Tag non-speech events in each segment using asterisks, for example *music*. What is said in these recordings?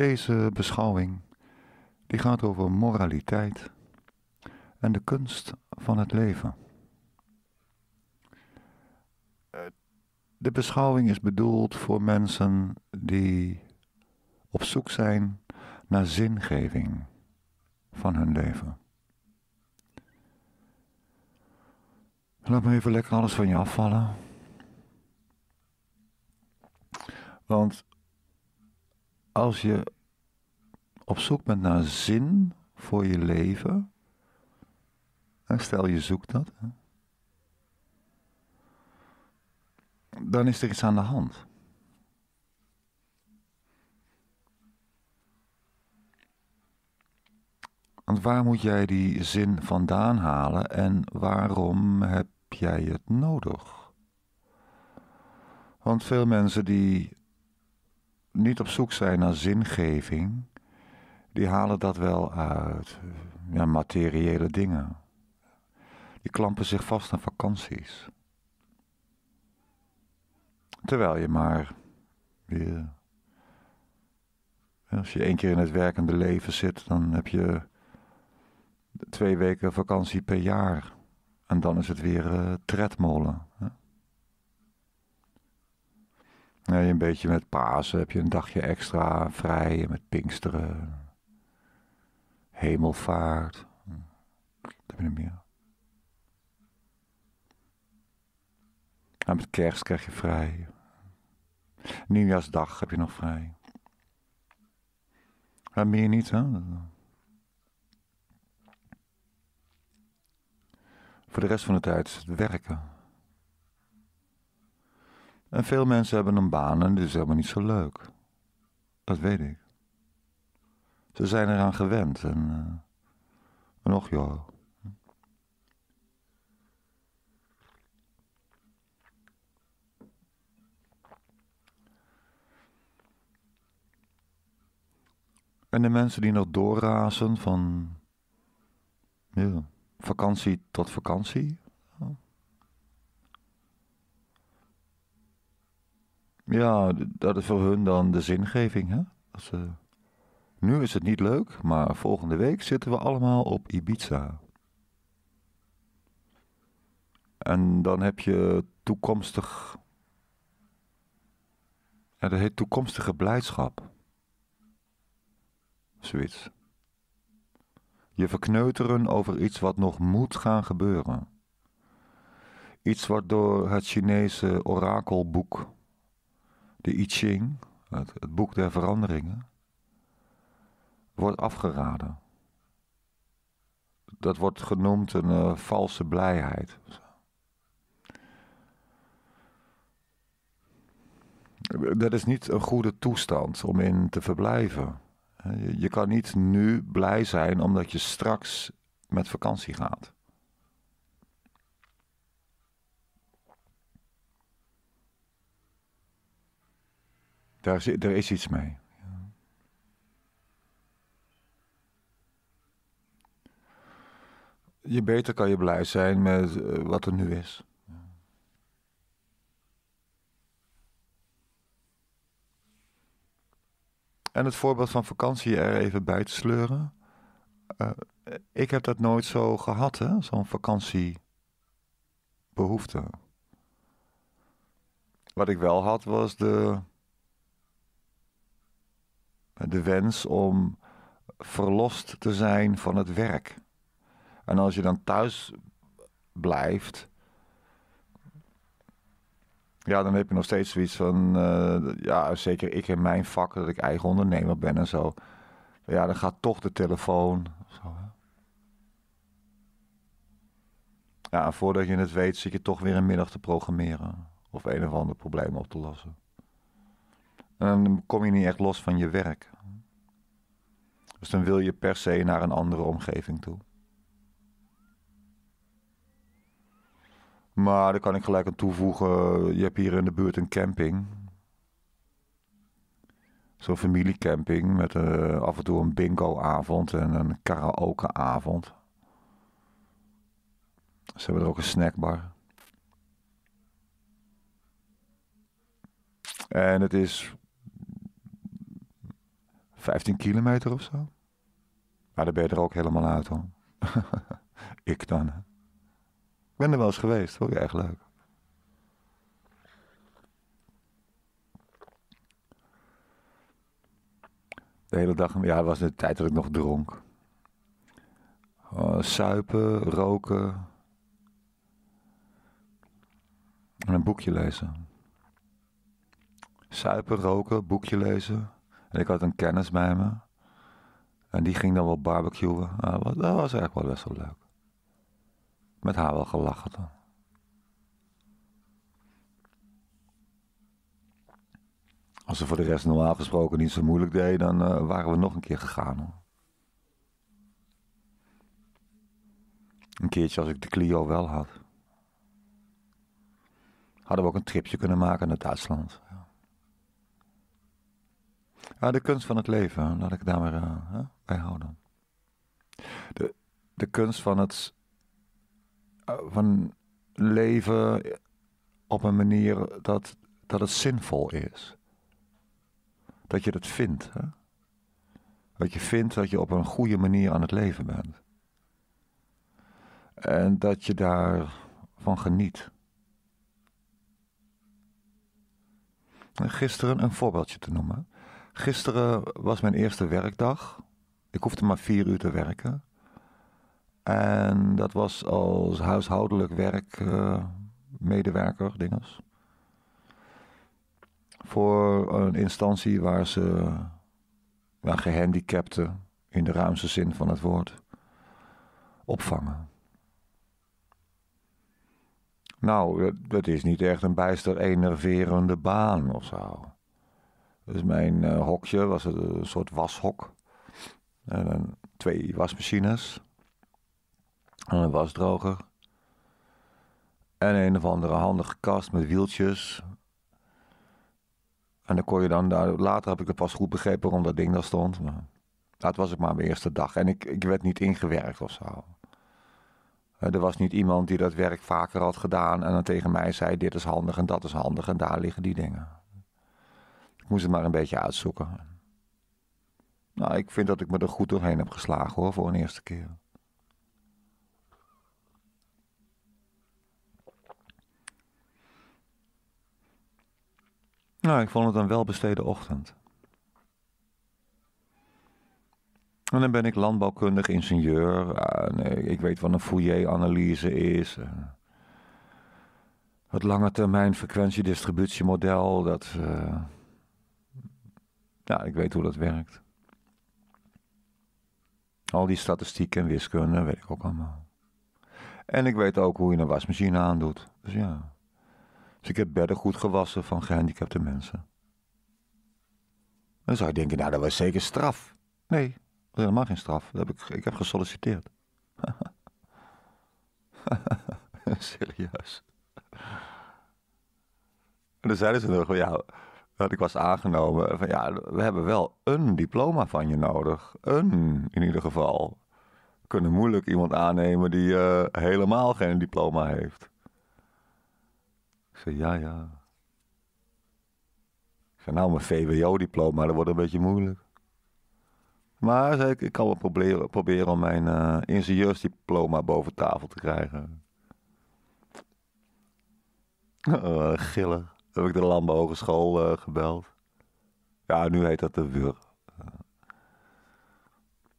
Deze beschouwing die gaat over moraliteit en de kunst van het leven. Eh, de beschouwing is bedoeld voor mensen die op zoek zijn naar zingeving van hun leven. Laat me even lekker alles van je afvallen. Want als je op zoek bent naar zin voor je leven, stel je zoekt dat, dan is er iets aan de hand. Want waar moet jij die zin vandaan halen en waarom heb jij het nodig? Want veel mensen die niet op zoek zijn naar zingeving, die halen dat wel uit. Ja, materiële dingen. Die klampen zich vast aan vakanties. Terwijl je maar weer. Als je één keer in het werkende leven zit, dan heb je twee weken vakantie per jaar. En dan is het weer uh, tredmolen. Nee, een beetje met Pasen heb je een dagje extra vrij. Met Pinksteren. Hemelvaart. Wat heb je nog meer? En nou, met kerst krijg je vrij. Nieuwjaarsdag heb je nog vrij. En nou, meer niet, hè? Voor de rest van de tijd is het werken. En veel mensen hebben een baan en dit is helemaal niet zo leuk. Dat weet ik. Ze zijn eraan gewend en. Uh, eh, nog joh. En de mensen die nog doorrazen van ja, vakantie tot vakantie, Ja, dat is voor hun dan de zingeving. Hè? Nu is het niet leuk, maar volgende week zitten we allemaal op Ibiza. En dan heb je toekomstig. Ja, dat heet toekomstige blijdschap. Zoiets. Je verkneuteren over iets wat nog moet gaan gebeuren. Iets wat door het Chinese orakelboek de I Ching, het, boek der veranderingen, wordt afgeraden. Dat wordt genoemd een eh, valse blijheid. Dat is niet een goede toestand om in te verblijven. Je kan niet nu blij zijn omdat je straks met vakantie gaat. Daar is, er is iets mee. Je beter kan je blij zijn met eh, wat er nu is. En het voorbeeld van vakantie er even bij te sleuren. Eh, ik heb dat nooit zo gehad, hè? Zo'n vakantiebehoefte. Wat ik wel had was de de wens om verlost te zijn van het werk. En als je dan thuis blijft, ja, dan heb je nog steeds zoiets van, eh, ja, zeker ik in mijn vak, dat ik eigen ondernemer ben en zo. Ja, dan gaat toch de telefoon. Zo, ja, voordat je het weet, zit je toch weer een middag te programmeren. Of een of ander probleem op te lossen dan kom je niet echt los van je werk. Dus dan wil je per se naar een andere omgeving toe. Maar daar kan ik gelijk aan toevoegen. Je hebt hier in de buurt een camping. Zo'n familiecamping met eh, af en toe een bingoavond en een karaokeavond. Ze hebben er ook een snackbar. En het is 15 kilometer of zo. Maar dan ben je er ook helemaal uit hoor. *laughs* ik dan. Hè. Ik ben er wel eens geweest hoor, erg leuk. De hele dag, ja, was de tijd dat ik nog dronk. Oh, suipen, roken. En een boekje lezen. Suipen, roken, boekje lezen. En ik had een kennis bij me. En die ging dan wel barbecuen. dat ah, was, dat was eigenlijk wel best wel leuk. Met haar wel gelachen dan. Als ze voor de rest normaal gesproken niet zo moeilijk deed, dan eh, waren we nog een keer gegaan. Hoor. Een keertje als ik de Clio wel had. Hadden we ook een tripje kunnen maken naar Duitsland. Ja. Nou, de kunst van het leven, laat ik daar maar uh, bij houden. De, de kunst van het eh, van leven op een manier dat, dat het zinvol is. Dat je dat vindt. Hè? Dat je vindt dat je op een goede manier aan het leven bent. En dat je daarvan geniet. Gisteren een voorbeeldje te noemen. Gisteren was mijn eerste werkdag. Ik hoefde maar vier uur te werken. En dat was als huishoudelijk werk uh, medewerker, dinges. Voor een instantie waar ze waar gehandicapten, in de ruimste zin van het woord, opvangen. Nou, dat is niet echt een bijster enerverende baan of zo. Dus mijn eh, hokje was een soort washok. En dan twee wasmachines. En een wasdroger. En een of andere handige kast met wieltjes. En dan kon je dan daar. Later heb ik het pas goed begrepen waarom dat ding daar stond. Maar dat was ik maar mijn eerste dag. En ik, ik werd niet ingewerkt of zo. Er was niet iemand die dat werk vaker had gedaan en dan tegen mij zei: Dit is handig en dat is handig en daar liggen die dingen moest het maar een beetje uitzoeken. Nou, ik vind dat ik me er goed doorheen heb geslagen hoor, voor een eerste keer. Nou, ik vond het een welbesteden ochtend. En dan ben ik landbouwkundig ingenieur. Ah, ik weet wat een Fourier-analyse is. Eh, het lange termijn frequentiedistributiemodel, dat. Eh, ja, ik weet hoe dat werkt. Al die statistieken en wiskunde weet ik ook allemaal. En ik weet ook hoe je een wasmachine aandoet. Dus ja. Dus ik heb bedden goed gewassen van gehandicapte mensen. Dan zou je denken, nou dat was zeker straf. Nee, dat was helemaal geen straf. Dat heb ik, ik heb gesolliciteerd. *laughs* Serieus. En dan zeiden ze nog, ja, dat ik was aangenomen. Van ja, we hebben wel een diploma van je nodig. Een, in ieder geval. We kunnen moeilijk iemand aannemen die eh, helemaal geen diploma heeft. Ik zei, ja, ja. Ik zei, nou, mijn VWO-diploma, dat wordt een beetje moeilijk. Maar zei ik, ik kan wel proberen, proberen om mijn uh, ingenieursdiploma boven tafel te krijgen. Uh, *laughs* oh, gillen heb ik de landbouwhogeschool Hogeschool eh, gebeld. Ja, nu heet dat de WUR.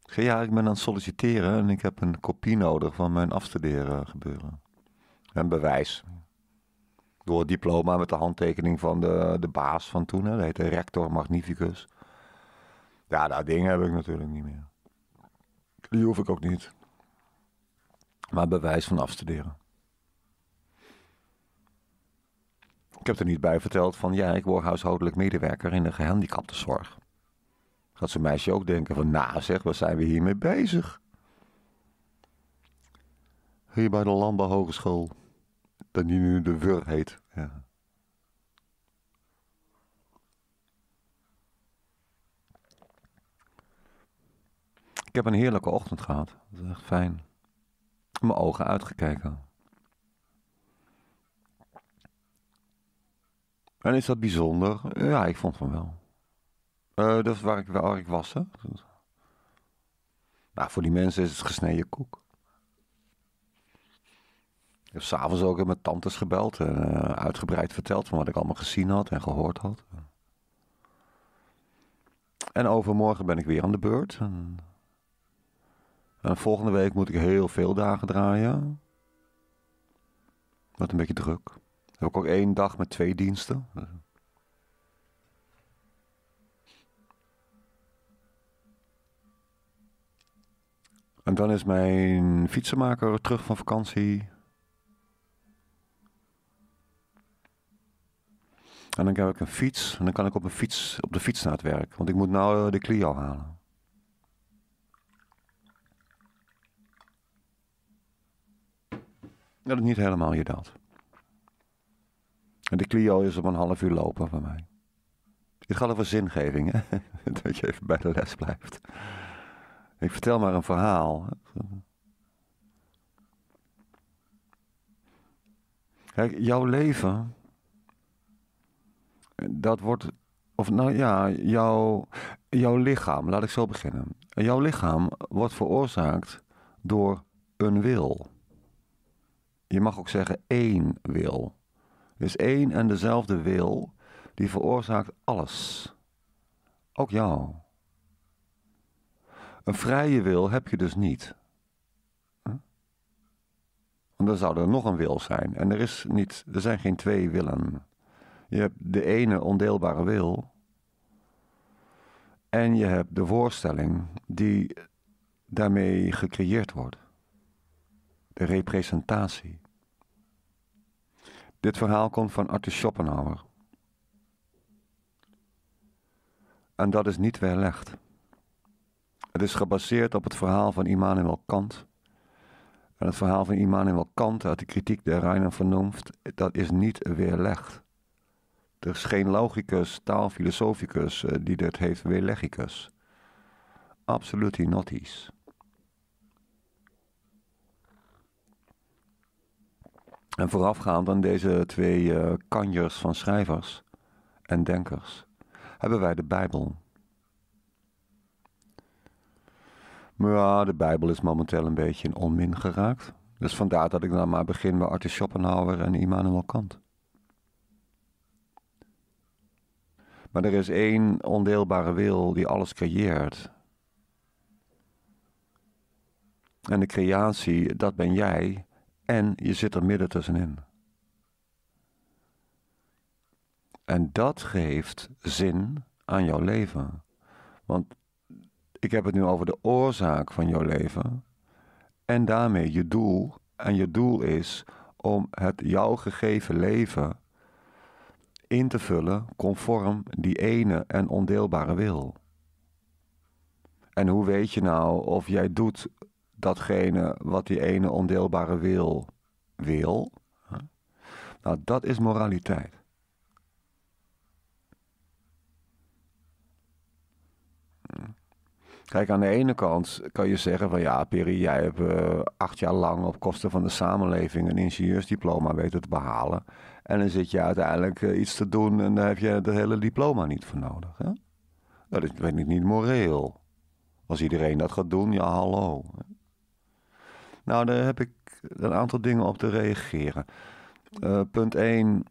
Eh. Ja, ik ben aan het solliciteren en ik heb een kopie nodig van mijn afstuderen gebeuren. Een bewijs. Door het diploma met de handtekening van de, de baas van toen. Hè. Dat heette rector magnificus. Ja, dat ding heb ik natuurlijk niet meer. Die hoef ik ook niet. Maar bewijs van afstuderen. Ik heb er niet bij verteld van ja, ik word huishoudelijk medewerker in de gehandicaptenzorg. Gaat zo'n meisje ook denken van nou zeg, waar zijn we hiermee bezig? Hier bij de landbouwhogeschool, dat die nu de WUR heet. Ja. Ik heb een heerlijke ochtend gehad. Dat is echt fijn. Mijn ogen uitgekeken. En is dat bijzonder? Ja, ik vond van wel. Eh, dat is waar ik, waar was. Hè? Nou, voor die mensen is het gesneden koek. Ik heb s'avonds ook met mijn tantes gebeld en eh, uitgebreid verteld van wat ik allemaal gezien had en gehoord had. En overmorgen ben ik weer aan de beurt. En, volgende week moet ik heel veel dagen draaien. Wat een beetje druk heb ik ook één dag met twee diensten. En dan is mijn fietsenmaker terug van vakantie. En dan heb ik een fiets en dan kan ik op, een fiets, op de fiets naar het werk. Want ik moet nou eh, de Clio halen. Dat is niet helemaal je daad. En de Clio is op een half uur lopen van mij. Het gaat over zingeving, hè? *laughs* dat je even bij de les blijft. Ik vertel maar een verhaal. Kijk, jouw leven, dat wordt, of nou ja, jouw, jouw lichaam, laat ik zo beginnen. Jouw lichaam wordt veroorzaakt door een wil. Je mag ook zeggen één wil is één en dezelfde wil die veroorzaakt alles, ook jou. Een vrije wil heb je dus niet. Want dan zou er nog een wil zijn. En er, is niet, er zijn geen twee willen. Je hebt de ene ondeelbare wil. En je hebt de voorstelling die daarmee gecreëerd wordt. De representatie. Dit verhaal komt van Arthur Schopenhauer. En dat is niet weerlegd. Het is gebaseerd op het verhaal van Immanuel Kant. En het verhaal van Immanuel Kant uit de kritiek der reine Vernunft, dat is niet weerlegd. Er is geen logicus, taalfilosoficus eh, die dit heeft weerlegicus. Absoluut notis. En voorafgaand aan deze twee eh, kanjers van schrijvers en denkers hebben wij de Bijbel. Maar ja, de Bijbel is momenteel een beetje in onmin geraakt. Dus vandaar dat ik dan maar begin bij Arthur Schopenhauer en Immanuel Kant. Maar er is één ondeelbare wil die alles creëert. En de creatie, dat ben jij en je zit er midden tussenin. En dat geeft zin aan jouw leven. Want ik heb het nu over de oorzaak van jouw leven en daarmee je doel. En je doel is om het jouw gegeven leven in te vullen conform die ene en ondeelbare wil. En hoe weet je nou of jij doet datgene wat die ene ondeelbare wil wil. Nou, dat is moraliteit. Hm. Kijk, aan de ene kant kan je zeggen van ja, Peri, jij hebt eh, acht jaar lang op kosten van de samenleving een ingenieursdiploma weten te behalen. En dan zit je uiteindelijk eh, iets te doen en daar heb je het hele diploma niet voor nodig. Hè? Dat is, weet ik niet, moreel. Als iedereen dat gaat doen, ja hallo. Nou, daar heb ik een aantal dingen op te reageren. Eh, punt 1.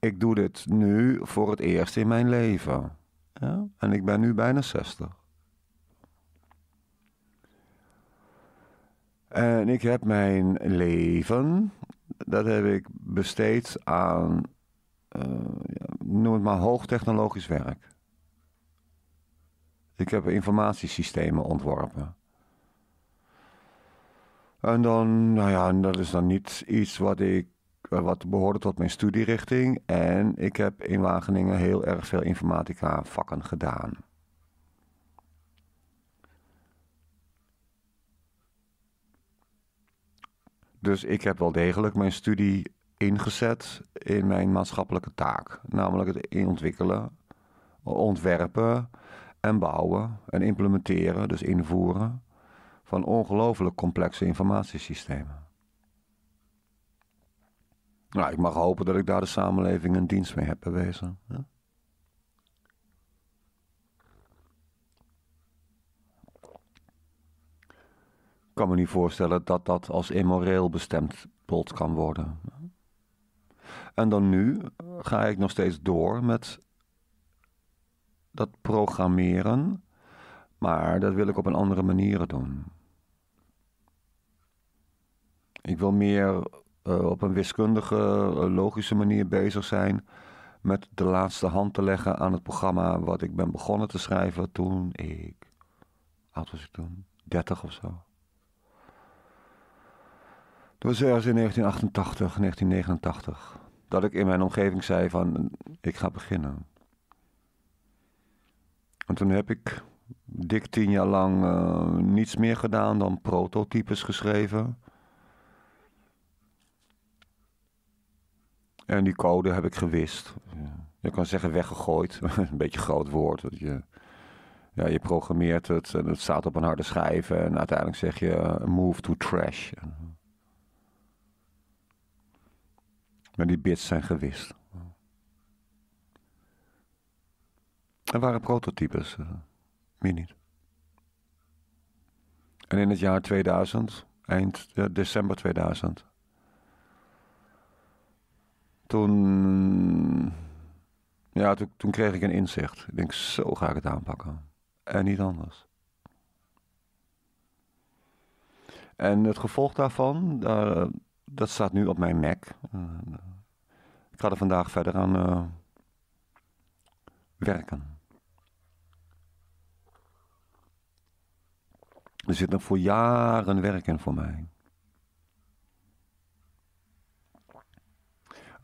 Ik doe dit nu voor het eerst in mijn leven. Ja? En ik ben nu bijna 60. En ik heb mijn leven, dat heb ik besteed aan, eh, noem het maar, hoogtechnologisch werk. Ik heb informatiesystemen ontworpen. En dan, nou ja, dat is dan niet iets wat ik eh, wat behoorde tot mijn studierichting. En ik heb in Wageningen heel erg veel informatica vakken gedaan. Dus ik heb wel degelijk mijn studie ingezet in mijn maatschappelijke taak. Namelijk het ontwikkelen, ontwerpen en bouwen en implementeren, dus invoeren van ongelooflijk complexe informatiesystemen. Nou, ik mag hopen dat ik daar de samenleving een dienst mee heb bewezen. Ik kan me niet voorstellen dat dat als immoreel bestemd bot kan worden. En dan nu ga ik nog steeds door met dat programmeren, maar dat wil ik op een andere manier doen. Ik wil meer eh, op een wiskundige, eh, logische manier bezig zijn met de laatste hand te leggen aan het programma wat ik ben begonnen te schrijven toen ik. oud was ik toen? 30 of zo. Dat was ergens in 1988, 1989. Dat ik in mijn omgeving zei van, ik ga beginnen. En toen heb ik dik tien jaar lang eh, niets meer gedaan dan prototypes geschreven. En die code heb ik gewist. Je kan zeggen weggegooid. *laughs* een beetje groot woord. Dat je, ja, je programmeert het en het staat op een harde schijf. En uiteindelijk zeg je eh, move to trash. Maar die bits zijn gewist. Er waren prototypes. Eh, meer niet. En in het jaar 2000, eind eh, december 2000, toen, ja, toen, toen kreeg ik een inzicht. Ik denk, zo ga ik het aanpakken. En niet anders. En het gevolg daarvan, eh, dat staat nu op mijn nek. Eh, ik ga er vandaag verder aan eh, werken. Er zit nog voor jaren werk in voor mij.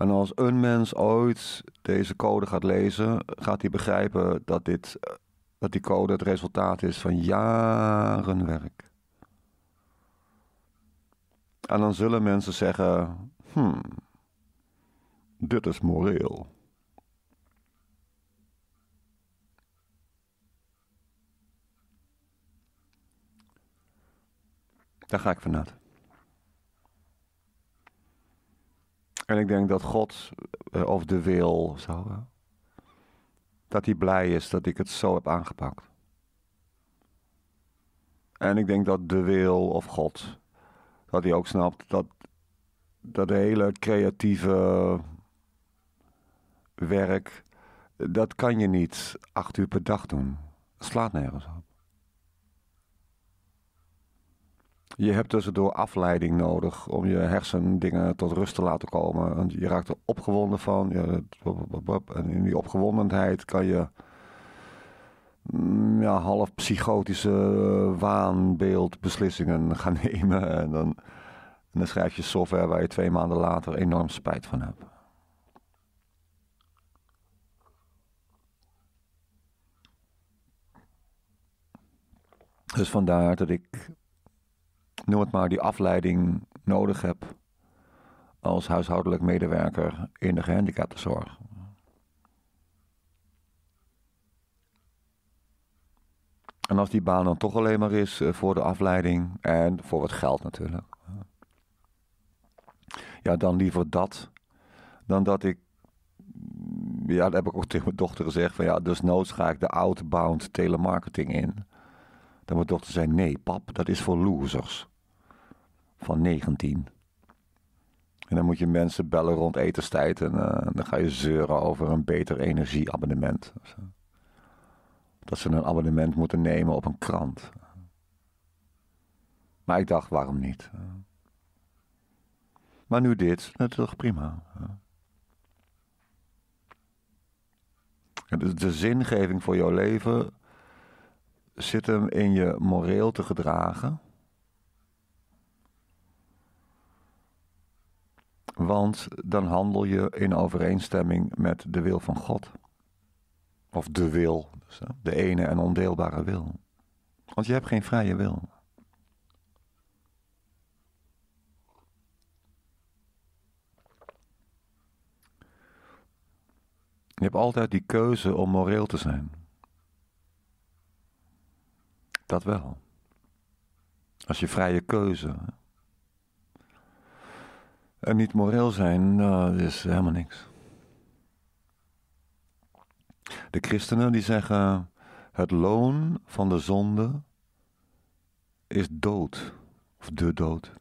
En als een mens ooit deze code gaat lezen, gaat hij begrijpen dat, dit, eh, dat die code het resultaat is van jaren werk. En dan zullen mensen zeggen: hmm, dit is moreel. Daar ga ik vanuit. En ik denk dat God eh, of de wil, zo, eh, dat hij blij is dat ik het zo heb aangepakt. En ik denk dat de wil of God, dat hij ook snapt dat, dat hele creatieve werk, dat kan je niet acht uur per dag doen. slaat nergens op. Je hebt tussendoor afleiding nodig om je hersen dingen tot rust te laten komen. Want je raakt er opgewonden van. en in die opgewondenheid kan je mm, ja, half psychotische eh, waanbeeldbeslissingen *laughs* gaan nemen. En dan, en dan schrijf je software waar je twee maanden later enorm spijt van hebt. Dus vandaar dat ik noem het maar, die afleiding nodig heb als huishoudelijk medewerker in de gehandicaptenzorg. En als die baan dan toch alleen maar is eh, voor de afleiding en voor wat geld natuurlijk. Eh, ja, dan liever dat dan dat ik. Ja, dat heb ik ook *laughs* tegen mijn dochter gezegd. Van ja, dus noods ga ik de outbound telemarketing in. Dan mijn dochter zei: Nee, pap, dat is voor losers van 19. En dan moet je mensen bellen rond etenstijd en eh, dan ga je zeuren over een beter energieabonnement. Dat ze een abonnement moeten nemen op een krant. Maar ik dacht, waarom niet? Maar nu dit, dat is toch prima. de zingeving voor jouw leven zit hem in je moreel te gedragen. Want dan handel je in overeenstemming met de wil van God. Of de wil, dus, de ene en ondeelbare wil. Want je hebt geen vrije wil. Je hebt altijd die keuze om moreel te zijn. Dat wel. Als je vrije keuze. En niet moreel zijn, nou, dat is helemaal niks. De christenen die zeggen: het loon van de zonde is dood, of de dood.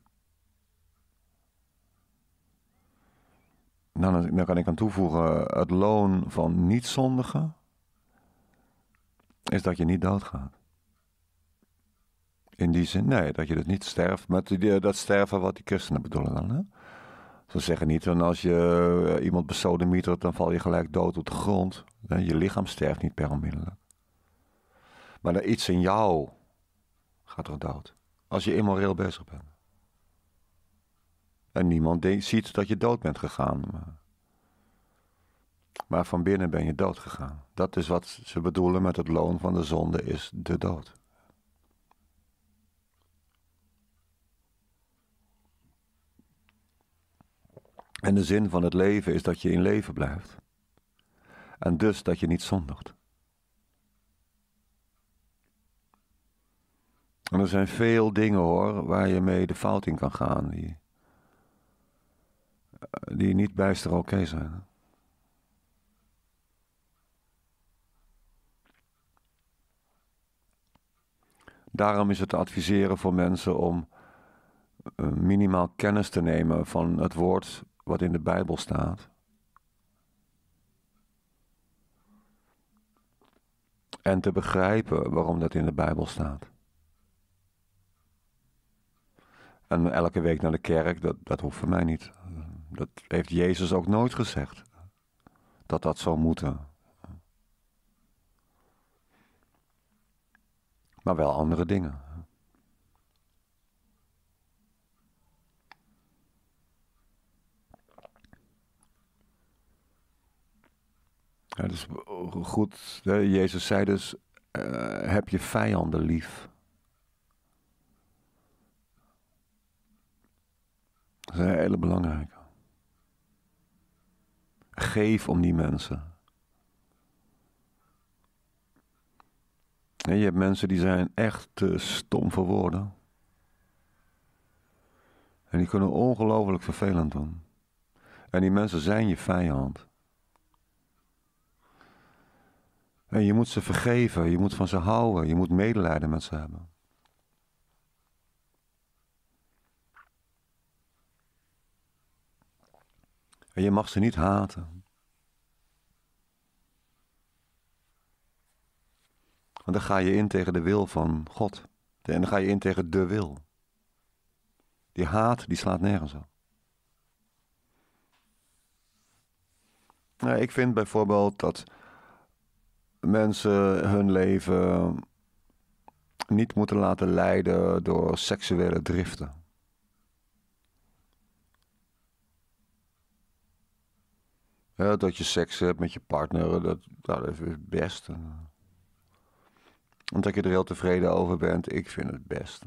Nou, dan kan ik aan toevoegen: het loon van niet zondigen is dat je niet doodgaat. In die zin, nee, dat je dus niet sterft. Maar dat sterven wat die christenen bedoelen dan, hè? Ze zeggen niet van als je eh, iemand besodemietert, dan val je gelijk dood op de grond. Je lichaam sterft niet per onmiddellijk. Maar iets in jou gaat er dood. Als je immoreel bezig bent. En niemand ziet dat je dood bent gegaan. Maar, maar van binnen ben je dood gegaan. Dat is wat ze bedoelen met het loon van de zonde is de dood. En de zin van het leven is dat je in leven blijft. En dus dat je niet zondigt. En er zijn veel dingen hoor, waar je mee de fout in kan gaan, die, eh, die niet bijster oké zijn. Daarom is het te adviseren voor mensen om eh, minimaal kennis te nemen van het woord wat in de Bijbel staat. En te begrijpen waarom dat in de Bijbel staat. En elke week naar de kerk, dat, dat hoeft voor mij niet. Dat heeft Jezus ook nooit gezegd. Dat dat zou moeten. Maar wel andere dingen. Ja, dat is eh, goed. Jezus zei dus: eh, heb je vijanden lief. Dat is een hele belangrijke. Geef om die mensen. En je hebt mensen die zijn echt te stom voor woorden. En die kunnen ongelooflijk vervelend doen. En die mensen zijn je vijand. En je moet ze vergeven, je moet van ze houden, je moet medelijden met ze hebben. En je mag ze niet haten. Want dan ga je in tegen de wil van God. En dan ga je in tegen de wil. Die haat, die slaat nergens op. Nou, ik vind bijvoorbeeld dat mensen hun leven niet moeten laten leiden door seksuele driften. Ja, dat je seks hebt met je partner, dat, nou, dat is best. En dat je er heel tevreden over bent, ik vind het best.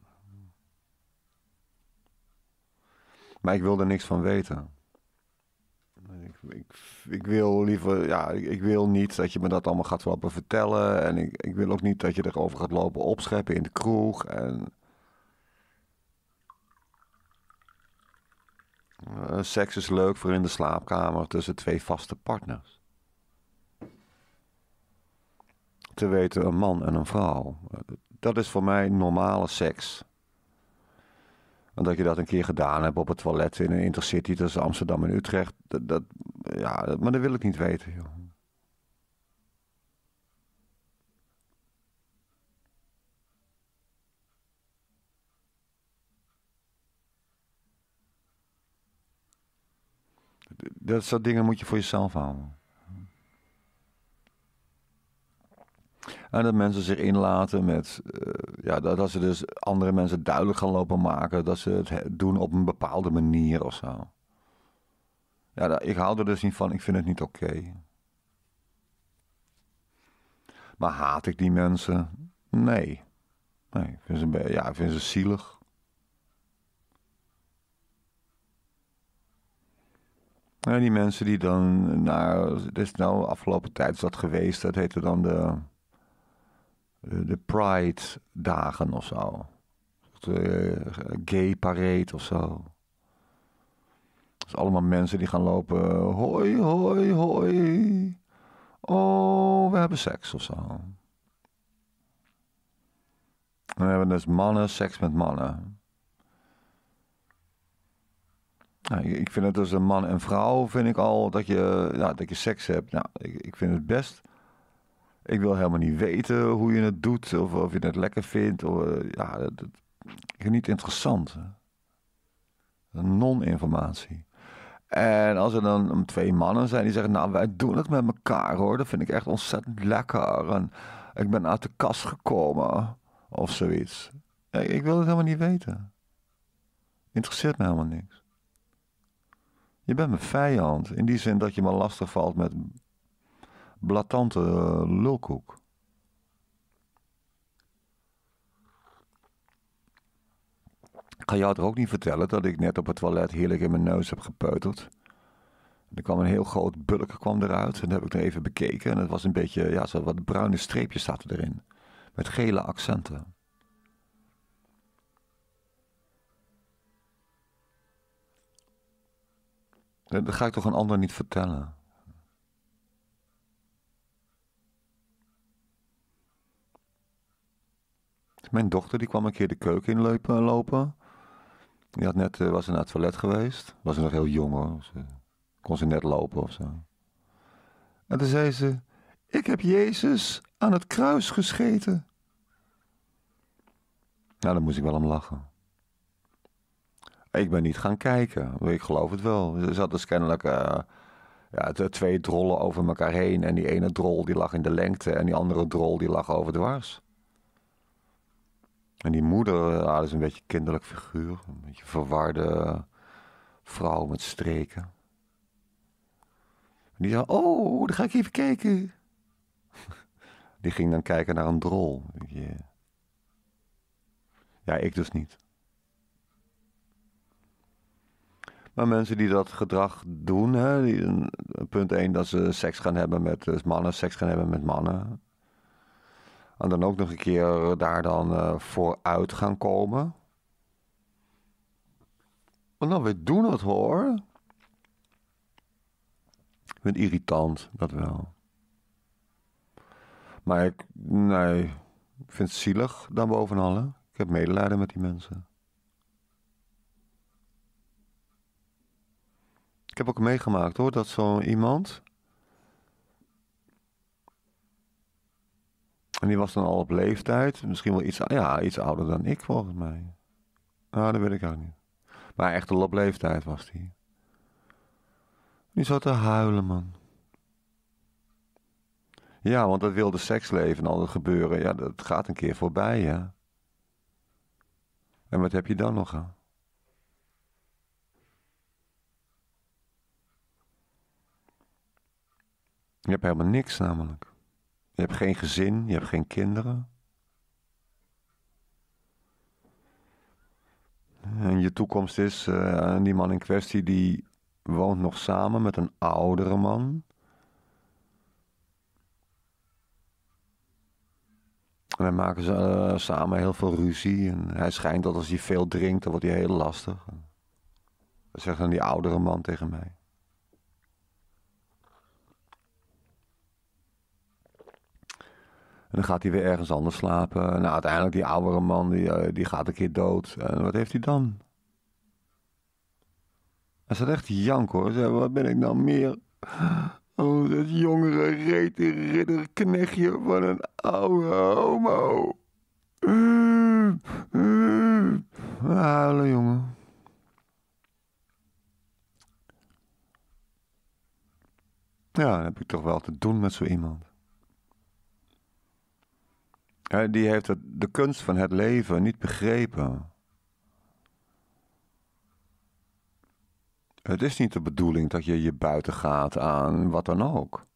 Maar ik wil er niks van weten ik, ik, wil liever, ja, ik, wil niet dat je me dat allemaal gaat lopen vertellen. En ik, ik wil ook niet dat je erover gaat lopen opscheppen in de kroeg. En... Eh, seks is leuk voor in de slaapkamer tussen twee vaste partners. Te weten, een man en een vrouw. Eh, dat is voor mij normale seks. Want dat je dat een keer gedaan hebt op het toilet in een intercity tussen Amsterdam en Utrecht. Dat, ja, maar dat wil ik niet weten, joh. Dat soort dingen moet je voor jezelf houden. En nou, dat mensen zich inlaten met eh, ja, dat, dat, ze dus andere mensen duidelijk gaan lopen maken dat ze het doen op een bepaalde manier of zo. Ja, ik hou er dus niet van. Ik vind het niet oké. Maar haat ik die mensen? Nee. Nee, ik vind ze, ja, ik vind ze zielig. die mensen die dan, nou, dit is nou afgelopen tijd is dat geweest, dat heette dan de eh, de Pride-dagen of zo. Eh, gay parade of zo. is allemaal mensen die gaan lopen. Hoi, hoi, hoi. Oh, we hebben seks of zo. dan hebben dus mannen seks met mannen. Nou, ik vind het dus een man en vrouw, vind ik al dat je, ja, dat je seks hebt. Nou, ik, ik vind het best ik wil helemaal niet weten hoe je het doet of of je het lekker vindt. Of, eh, ja, dat, niet interessant. Non-informatie. En als er dan twee mannen zijn die zeggen, nou wij doen het met elkaar hoor, dat vind ik echt ontzettend lekker. En ik ben uit de kast gekomen of zoiets. Ik, ik wil het helemaal niet weten. Interesseert me helemaal niks. Je bent mijn vijand. In die zin dat je me lastig valt met blatante eh, lulkoek. Ik ga jou toch ook niet vertellen dat ik net op het toilet heerlijk in mijn neus heb gepeuterd. Er kwam een heel groot bulk kwam eruit. En dat heb ik er even bekeken. En het was een beetje, ja, zo wat bruine streepjes zaten erin. Met gele accenten. Dat ga ik toch een ander niet vertellen. Mijn dochter die kwam een keer de keuken in eh, lopen. Die had net, eh, was ze naar het toilet geweest. Was nog heel jong hoor. Ze, kon ze net lopen of zo. En toen zei ze: Ik heb Jezus aan het kruis gescheten. Nou, dan moest ik wel om lachen. Ik ben niet gaan kijken. Ik geloof het wel. Ze zat dus kennelijk eh, ja, twee drollen over elkaar heen. En die ene drol die lag in de lengte. En die andere drol die lag over dwars. En die moeder ah, is een beetje een kinderlijk figuur. Een beetje verwarde eh, vrouw met streken. En die zei, oh, dan ga ik even kijken. *laughs* Die ging dan kijken naar een drol. Eh, ja, ik dus niet. Maar mensen die dat gedrag doen, hè, die, punt 1 dat ze seks gaan hebben met mannen, seks gaan hebben met mannen. En dan ook nog een keer eh, daar dan uh, voor uit gaan komen. En nou, dan, we doen het hoor. Ik vind irritant, dat wel. Maar ik, nee, vind het zielig dan boven alle. Ik heb medelijden met die mensen. Ik heb ook meegemaakt hoor, dat zo iemand En die was dan al op leeftijd. Misschien wel iets, ja, iets ouder dan ik, volgens mij. Nou, dat weet ik ook niet. Maar echt al op leeftijd was die. Die zat te huilen, man. Ja, want dat wilde seksleven al gebeuren, ja, dat gaat een keer voorbij, ja. En wat heb je dan nog aan? Je hebt helemaal niks namelijk. Je hebt geen gezin, je hebt geen kinderen. En je toekomst is, uh, die man in kwestie die woont nog samen met een oudere man. En dan maken ze eh, samen heel veel ruzie. En hij schijnt dat als hij veel drinkt, dan wordt hij heel lastig. Dat zegt dan die oudere man tegen mij. dan gaat hij weer ergens anders slapen. Nou, uiteindelijk die oudere man, die, eh, die gaat een keer dood. En wat heeft hij dan? Hij staat echt jank hoor. Zeg, wat ben ik nou meer? Oh, dat jongere rete ridderknechtje van een oude homo. Uh, jongen. Ja, dan heb ik toch wel te doen met zo iemand. Hij, die heeft het, de kunst van het leven niet begrepen. Het is niet de bedoeling dat je je buiten gaat aan wat dan ook.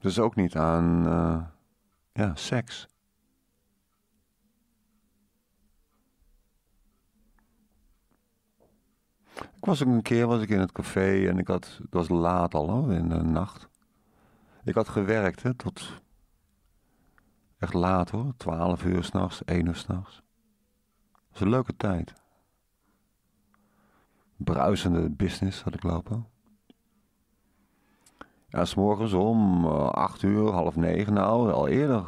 is ook niet aan eh, ja, seks. Ik was ook een keer was ik in het café en ik had, het was laat al in de nacht. Ik had gewerkt hè, tot echt laat hoor. 12 uur s'nachts, 1 uur s'nachts. Het was een leuke tijd. Bruisende business had ik lopen. En s'morgens om 8 eh, uur, half negen, nou, al eerder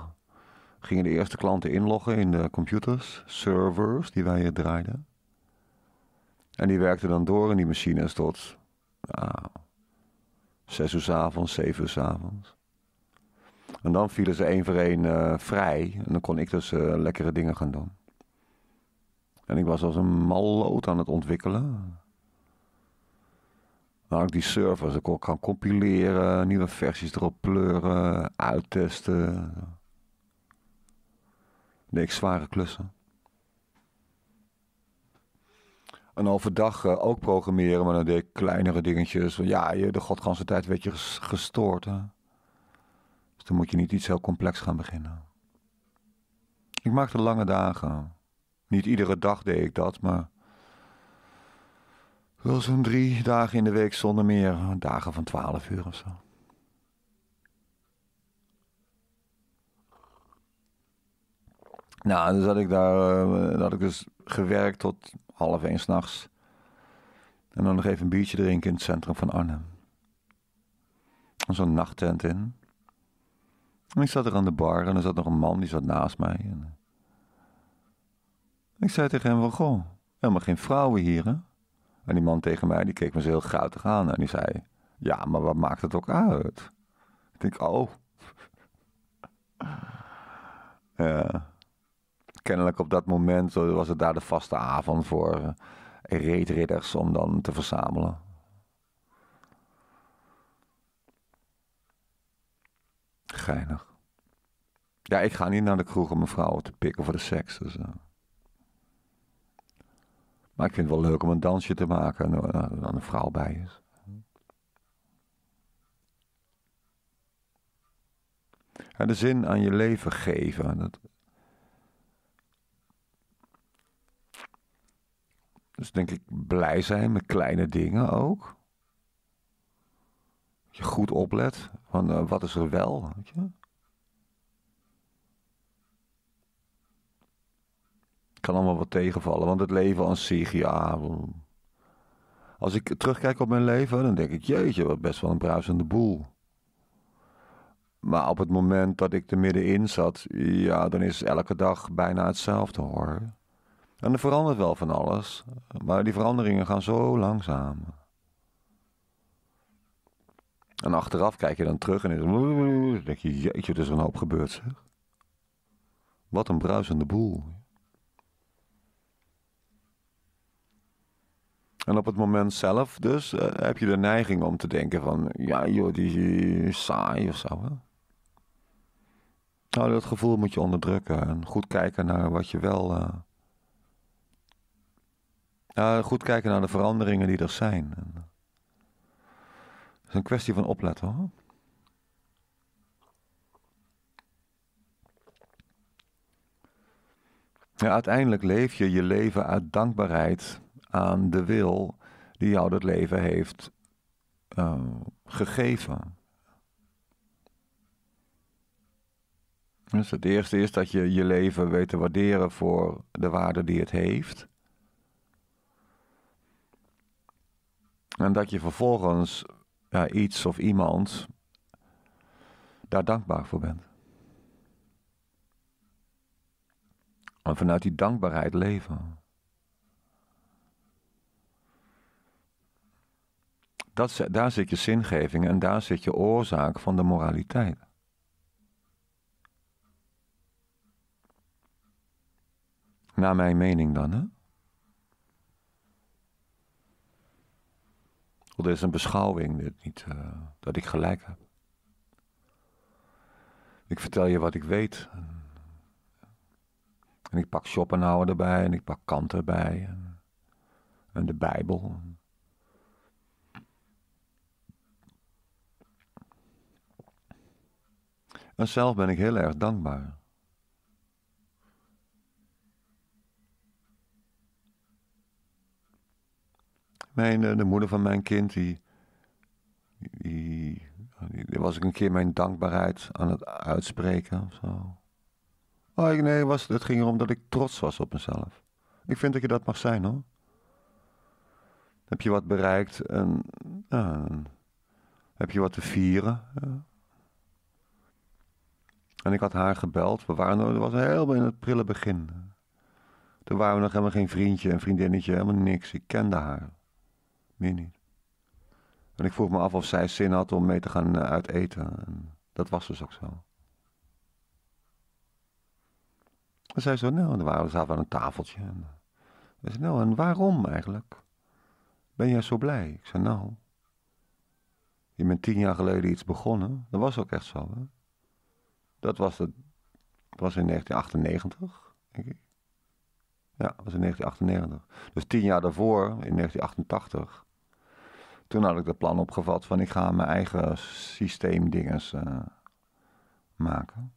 gingen de eerste klanten inloggen in de computers, servers die wij draaiden. En die werkten dan door in die machines tot nou, Zes uur s avonds, zeven uur s avonds. En dan vielen ze één voor één eh, vrij. En dan kon ik dus eh, lekkere dingen gaan doen. En ik was als een malloot aan het ontwikkelen. Had ik die servers, ik kon gaan compileren, nieuwe versies erop pleuren, uittesten. niks zware klussen. En overdag eh, ook programmeren, maar dan deed ik kleinere dingetjes. Ja, je, de godganse tijd werd je gestoord. Hè? Dus dan moet je niet iets heel complex gaan beginnen. Ik maakte lange dagen. Niet iedere dag deed ik dat, maar wel zo'n drie dagen in de week zonder meer. Dagen van twaalf uur of zo. Nou, dan dus had ik daar uh, had ik dus gewerkt tot half één s'nachts. En dan nog even een biertje drinken in het centrum van Arnhem. Zo'n nachttent in. En ik zat er aan de bar en er zat nog een man die zat naast mij. En eh, ik zei tegen hem van, goh, helemaal geen vrouwen hier hè? En die man tegen mij, die keek me zo heel goudig aan en die zei, ja, maar wat maakt het ook uit? Ik denk, oh. *laughs* ja kennelijk op dat moment was het daar de vaste avond voor eh, reetridders om dan te verzamelen. Geinig. Ja, ik ga niet naar de kroeg om mijn vrouw te pikken voor de seks. Dus, uh. Maar ik vind het wel leuk om een dansje te maken eh, en dan een vrouw bij is. En de zin aan je leven geven. Dus denk ik blij zijn met kleine dingen ook. Dat je goed oplet van eh, wat is er wel. Weet je? Kan allemaal wat tegenvallen, want het leven als zich, ja. Als ik terugkijk op mijn leven, dan denk ik, jeetje, wat best wel een bruisende boel. Maar op het moment dat ik er middenin zat, ja, dan is elke dag bijna hetzelfde hoor. En er verandert wel van alles, maar die veranderingen gaan zo langzaam. En achteraf kijk je dan terug en dan denk je, jeetje, er is nou een hoop gebeurd zeg. Wat een bruisende boel. En op het moment zelf dus eh, heb je de neiging om te denken van... Ja joh, die is saai of zo. Nou, dat gevoel moet je onderdrukken. En goed kijken naar wat je wel... Eh, ja, goed kijken naar de veranderingen die er zijn. Eh, het is een kwestie van opletten hoor. Ja, uiteindelijk leef je je leven uit dankbaarheid aan de wil die jou dat leven heeft ehm, gegeven. Dus het eerste is dat je je leven weet te waarderen voor de waarde die het heeft. En dat je vervolgens ja, iets of iemand daar dankbaar voor bent. En vanuit die dankbaarheid leven. Dat, daar zit je zingeving en daar zit je oorzaak van de moraliteit. Naar mijn mening dan, hè? dit is een beschouwing, niet, eh, dat ik gelijk heb. Ik vertel je wat ik weet. En ik pak Schopenhauer erbij en ik pak Kant erbij. En, en de Bijbel. En zelf ben ik heel erg dankbaar. Mijn, eh, de moeder van mijn kind, die, die, was ik een keer mijn dankbaarheid aan het uitspreken of zo. Oh, nee, was, het ging erom dat ik trots was op mezelf. Ik vind dat je dat mag zijn hoor. Heb je wat bereikt en, nou, heb je wat te vieren? En ik had haar gebeld. We waren, er was helemaal in het prille begin. Toen waren we nog helemaal geen vriendje en vriendinnetje, helemaal niks. Ik kende haar. Meer niet. En ik vroeg me af of zij zin had om mee te gaan eh, uiteten. En dat was dus ook zo. En zei zo, nou, en we zaten aan een tafeltje. En eh, zei, nou, en waarom eigenlijk? Ben jij zo blij? Ik zei, nou, je bent tien jaar geleden iets begonnen. Dat was ook echt zo, hè? Dat was, het, was in 1998, denk ik. Ja, dat was in 1998. Dus tien jaar daarvoor, in 1988, toen had ik de plan opgevat van ik ga mijn eigen systeemdingen eh, maken.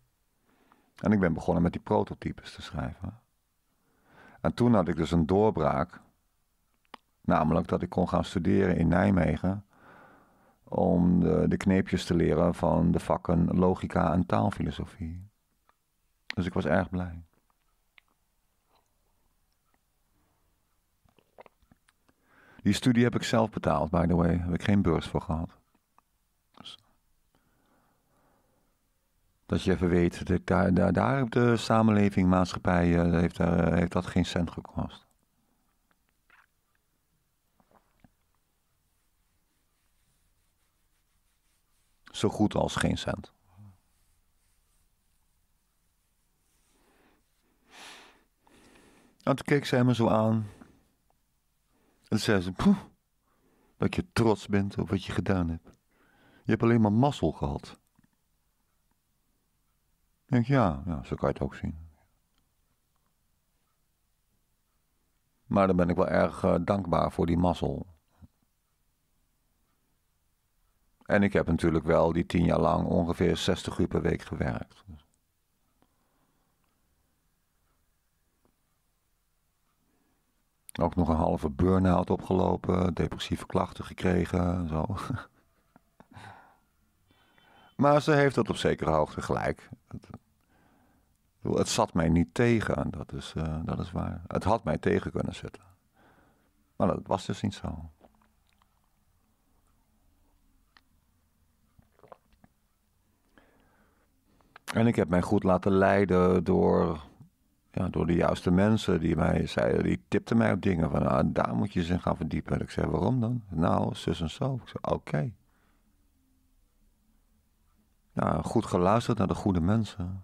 En ik ben begonnen met die prototypes te schrijven. En toen had ik dus een doorbraak. Namelijk dat ik kon gaan studeren in Nijmegen. Om de kneepjes te leren van de vakken logica en taalfilosofie. Dus ik was erg blij. Die studie heb ik zelf betaald, by the way. heb ik geen beurs voor gehad. Dus dat je even weet, de, daar, daar heeft de samenleving, maatschappij, eh, heeft, daar, eh, heeft dat geen cent gekost. Zo goed als geen cent. En toen keek ze hem zo aan dan zei ze, poeh, dat je trots bent op wat je gedaan hebt. Je hebt alleen maar mazzel gehad. Ik denk, ja, ja, zo kan je het ook zien. Maar dan ben ik wel erg eh, dankbaar voor die mazzel. En ik heb natuurlijk wel die tien jaar lang ongeveer 60 uur per week gewerkt. Ook nog een halve burn-out opgelopen, depressieve klachten gekregen, zo. *laughs* Maar ze heeft dat op zekere hoogte gelijk. Het, het zat mij niet tegen, dat is, eh, dat is waar. Het had mij tegen kunnen zetten. Maar dat was dus niet zo. En ik heb mij goed laten leiden door ja, door de juiste mensen die mij zeiden, die tipten mij op dingen van ah, daar moet je eens in gaan verdiepen. En ik zei, waarom dan? Nou, zus en zo. Ik zei, oké. Nou, goed geluisterd naar de goede mensen.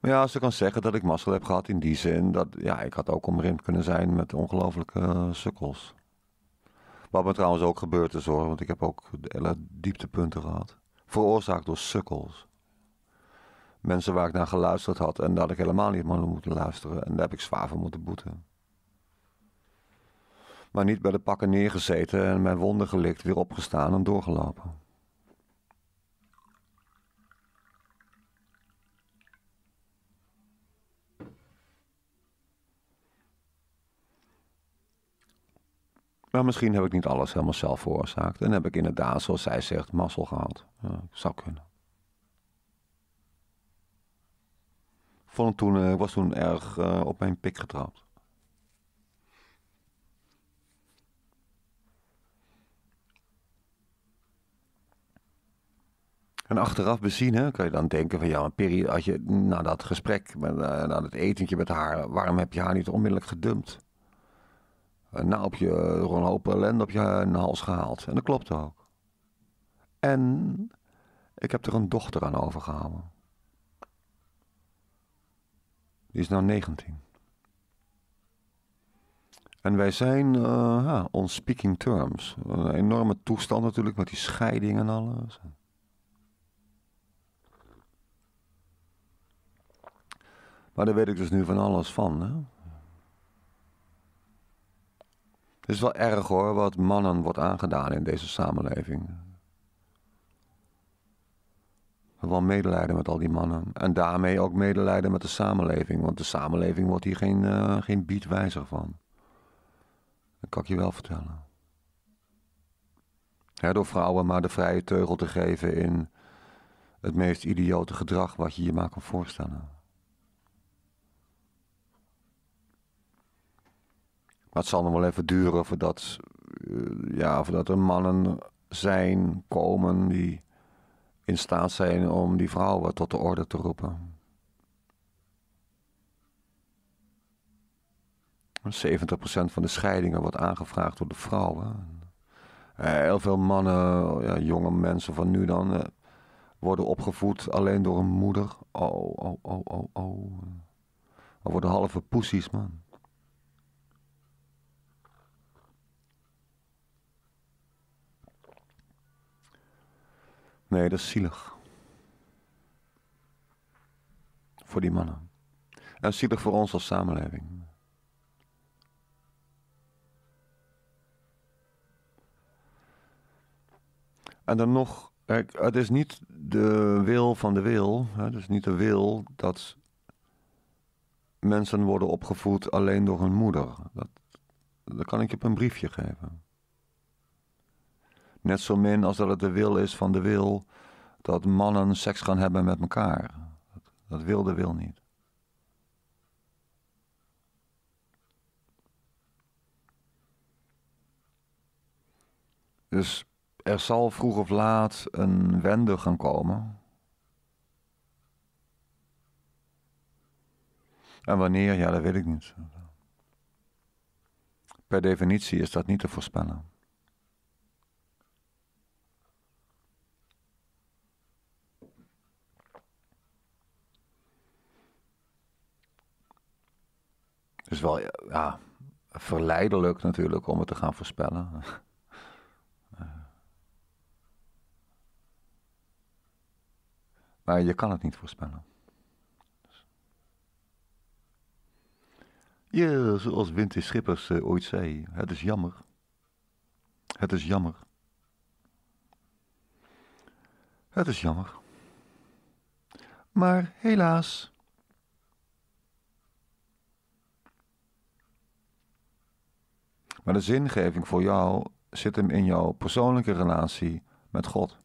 Maar ja, ze kan zeggen dat ik mazzel heb gehad in die zin dat ja, ik had ook omringd kunnen zijn met ongelooflijke sukkels. Wat me trouwens ook gebeurd is hoor, want ik heb ook hele dieptepunten gehad. Veroorzaakt door sukkels mensen waar ik naar geluisterd had. En dat ik helemaal niet naar moeten luisteren. En daar heb ik zwaar voor moeten boeten. Maar niet bij de pakken neergezeten en mijn wonden gelikt, weer opgestaan en doorgelopen. Maar misschien heb ik niet alles helemaal zelf veroorzaakt. En heb ik inderdaad, zoals zij zegt, mazzel gehad. Ja, zou kunnen. vond toen, eh, was toen erg eh, op mijn pik getrapt. En achteraf bezien hè, kan je dan denken van ja, maar Peri, als je na dat gesprek, met, eh, na dat etentje met haar, waarom heb je haar niet onmiddellijk gedumpt? En nou op je, er een hoop ellende op je hals gehaald. En dat klopt ook. En ik heb er een dochter aan overgehouden. Die is nou 19. En wij zijn ja, eh, on speaking terms. Een enorme toestand natuurlijk met die scheiding en alles. Maar daar weet ik dus nu van alles van. Hè? Het is wel erg hoor, wat mannen wordt aangedaan in deze samenleving wel medelijden met al die mannen. En daarmee ook medelijden met de samenleving. Want de samenleving wordt hier geen, uh, geen biet wijzer van. Dat kan ik je wel vertellen. door vrouwen maar de vrije teugel te geven in het meest idiote gedrag wat je je maar kan voorstellen. Maar het zal nog wel even duren voordat, eh, ja, voordat er mannen zijn, komen die in staat zijn om die vrouwen tot de orde te roepen. 70% van de scheidingen wordt aangevraagd door de vrouwen. Eh, heel veel mannen, ja, jonge mensen van nu dan, eh, worden opgevoed alleen door een moeder. Oh, oh, oh, oh, oh. We worden halve poesies, man. Nee, dat is zielig. Voor die mannen. En zielig voor ons als samenleving. En dan nog, het is niet de wil van de wil, het is niet de wil dat mensen worden opgevoed alleen door hun moeder. Dat, dat kan ik je op een briefje geven. Net zo min als dat het de wil is van de wil dat mannen seks gaan hebben met elkaar. Dat wil de wil niet. Dus er zal vroeg of laat een wende gaan komen. En wanneer, ja, dat weet ik niet. Per definitie is dat niet te voorspellen. is wel ja, verleidelijk natuurlijk om het te gaan voorspellen. *laughs* Eh. Maar je kan het niet voorspellen. Ja, zoals Winter Schippers eh, ooit zei, het is jammer. Het is jammer. Het is jammer. Maar helaas. Maar de zingeving voor jou zit hem in jouw persoonlijke relatie met God.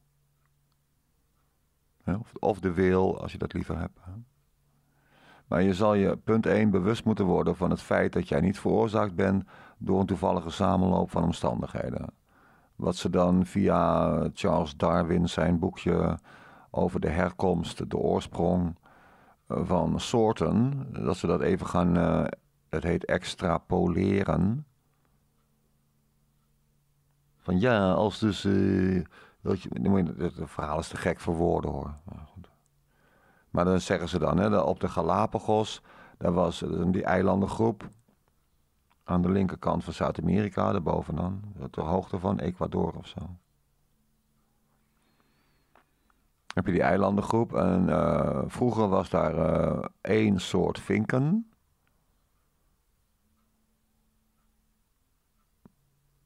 Of de wil, als je dat liever hebt. Maar je zal je, punt 1, bewust moeten worden van het feit dat jij niet veroorzaakt bent door een toevallige samenloop van omstandigheden. Wat ze dan via Charles Darwin zijn boekje over de herkomst, de oorsprong eh, van soorten, dat ze dat even gaan, eh, het heet extrapoleren. Van ja, als dus. Uh, dat, het verhaal is te gek voor woorden hoor. Maar, dan zeggen ze dan, hè, op de Galapagos, daar was eh, die eilandengroep. Aan de linkerkant van Zuid-Amerika, daarboven dan. De hoogte van Ecuador of zo. heb je die eilandengroep. En eh, vroeger was daar één soort vinken.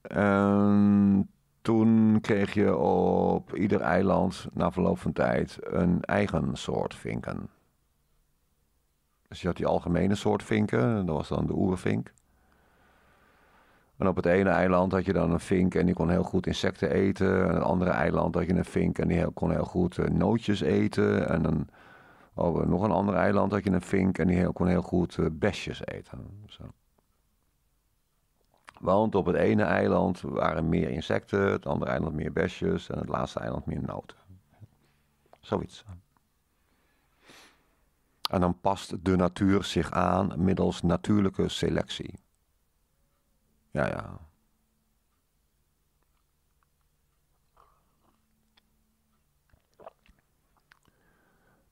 En ehm, toen kreeg je op ieder eiland na verloop van tijd een eigen soort vinken. Dus je had die algemene soort vinken, dat was dan de oervink. En op het ene eiland had je dan een vink en die kon heel goed insecten eten. En het andere eiland had je een vink en die kon heel goed eh, nootjes eten. En dan, op oh, nog een ander eiland had je een vink en die kon heel goed eh, besjes eten. Zo. Want op het ene eiland waren meer insecten, het andere eiland meer besjes en het laatste eiland meer noten. Zoiets. En dan past de natuur zich aan middels natuurlijke selectie. Ja, ja.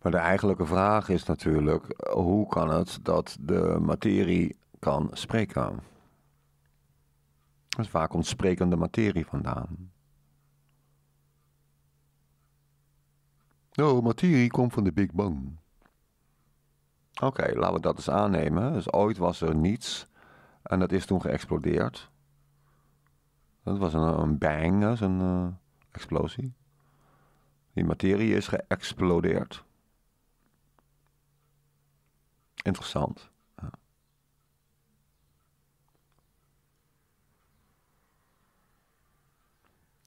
Maar de eigenlijke vraag is natuurlijk: hoe kan het dat de materie kan spreken? Dus waar komt sprekende materie vandaan? Nou, oh, materie komt van de Big Bang. Oké, laten we dat eens aannemen. Dus ooit was er niets en dat is toen geëxplodeerd. Dat was een, bang, dat is een explosie. Die materie is geëxplodeerd. Interessant.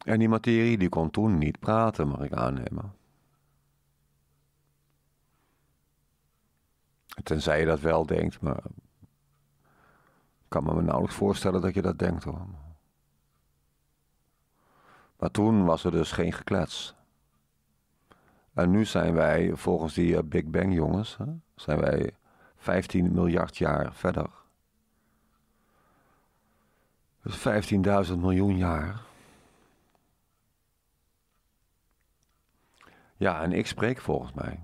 En die materie die kon toen niet praten, mag ik aannemen. Tenzij je dat wel denkt, maar ik kan me, me nauwelijks voorstellen dat je dat denkt hoor. Maar toen was er dus geen geklets. En nu zijn wij, volgens die eh, Big Bang jongens, hè, zijn wij 15 miljard jaar verder. Dus 15.000 miljoen jaar. Ja, en ik spreek volgens mij.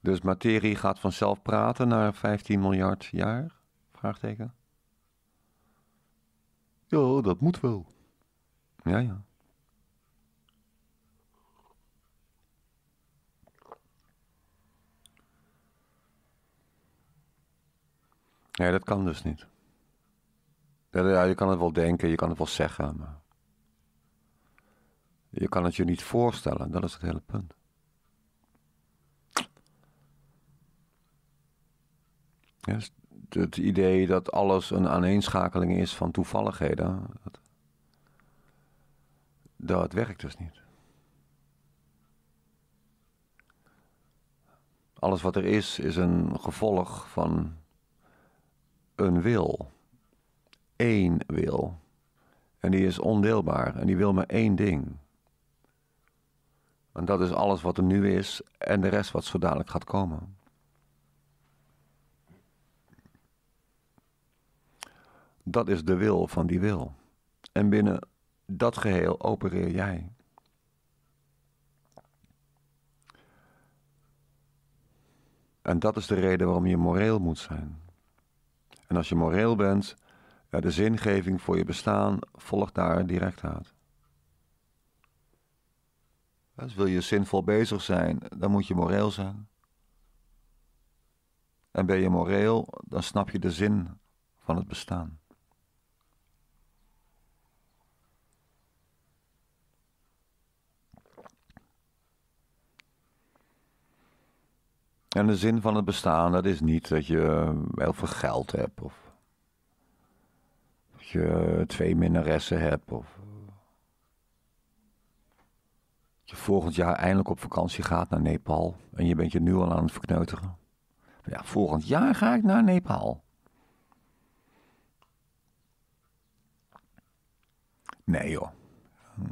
Dus materie gaat vanzelf praten naar 15 miljard jaar? Vraagteken. Ja, dat moet wel. Ja, ja. Nee, dat kan dus niet. Ja, je kan het wel denken, je kan het wel zeggen, maar... Je kan het je niet voorstellen, dat is het hele punt. Dus het idee dat alles een aaneenschakeling is van toevalligheden, dat, dat werkt dus niet. Alles wat er is, is een gevolg van een wil. Eén wil. En die is ondeelbaar en die wil maar één ding. En dat is alles wat er nu is en de rest wat zo dadelijk gaat komen. Dat is de wil van die wil. En binnen dat geheel opereer jij. En dat is de reden waarom je moreel moet zijn. En als je moreel bent, ja, de zingeving voor je bestaan volgt daar direct uit. Dus wil je zinvol bezig zijn, dan moet je moreel zijn. En ben je moreel, dan snap je de zin van het bestaan. En de zin van het bestaan, dat is niet dat je heel veel geld hebt of dat je twee minnaressen hebt of je volgend jaar eindelijk op vakantie gaat naar Nepal en je bent je nu al aan het verkneuteren. Ja, volgend jaar ga ik naar Nepal. Nee joh. Hm.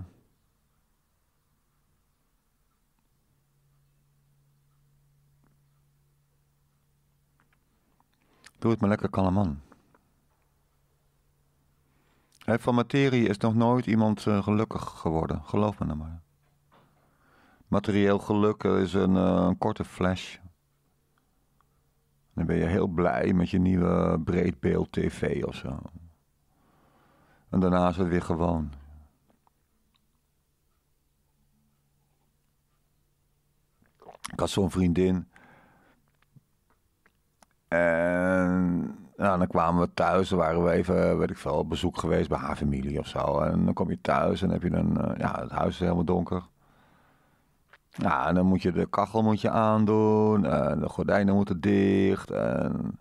Doe het maar lekker kalm man. van materie is nog nooit iemand eh, gelukkig geworden. Geloof me dan nou maar. Materieel geluk is een, eh, een korte flash. Dan ben je heel blij met je nieuwe breedbeeld tv of zo. En daarna is het weer gewoon. Ik had zo'n vriendin. En nou, dan kwamen we thuis. Dan waren we even, weet ik veel, op bezoek geweest bij haar familie of zo. En dan kom je thuis en heb je dan, eh, Ja, het huis is helemaal donker. Nou, en dan moet je de kachel moet je aandoen, en eh, de gordijnen moeten dicht, en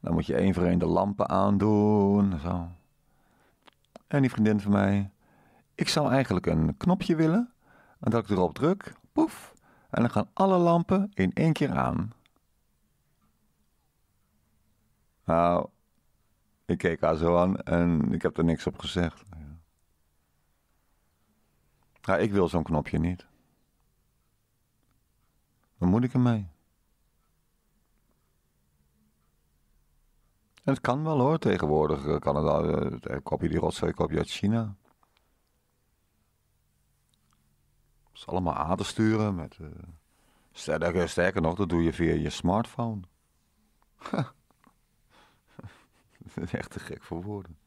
dan moet je één voor één de lampen aandoen, en zo. En die vriendin van mij, ik zou eigenlijk een knopje willen, en dat ik erop druk, poef, en dan gaan alle lampen in één keer aan. Nou, ik keek haar zo aan en ik heb er niks op gezegd. Ja, ik wil zo'n knopje niet. Wat moet ik ermee? En het kan wel hoor, tegenwoordig. Eh, kan al. Eh, eh, koop je die rotzooi, koop je uit China. Dat is allemaal aan te sturen. Met, uh, sterker, sterker nog, dat doe je via je smartphone. *laughs* dat is echt te gek voor woorden.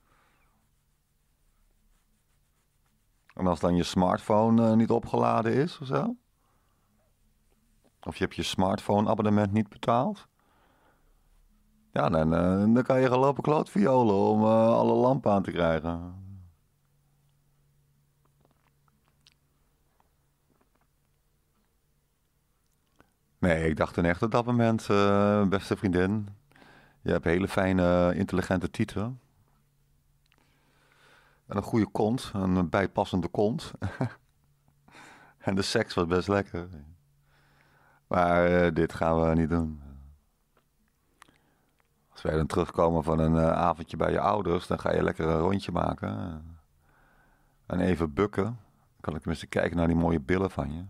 En als dan je smartphone niet opgeladen is of zo? Of je hebt je smartphone abonnement niet betaald. Ja, dan, eh, dan kan je gaan lopen klootviolen om eh, alle lampen aan te krijgen. Nee, ik dacht in echt op dat moment, eh, beste vriendin. Je hebt hele fijne, intelligente tieten. En een goede kont, een bijpassende kont. *laughs* en de seks was best lekker. Maar eh, dit gaan we niet doen. Als wij dan terugkomen van een eh, avondje bij je ouders, dan ga je lekker een rondje maken. En even bukken. Dan kan ik tenminste kijken naar die mooie billen van je.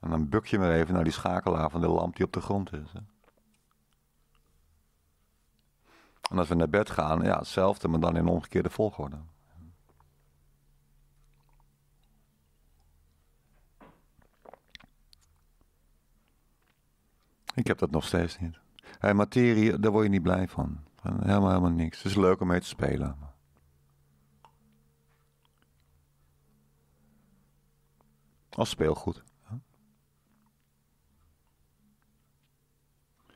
En dan buk je maar even naar die schakelaar van de lamp die op de grond is. Hè? En als we naar bed gaan, ja, hetzelfde, maar dan in omgekeerde volgorde. Ik heb dat nog steeds niet. Hey, materie, daar word je niet blij van. Helemaal, helemaal niks. Het is leuk om mee te spelen. Als speelgoed.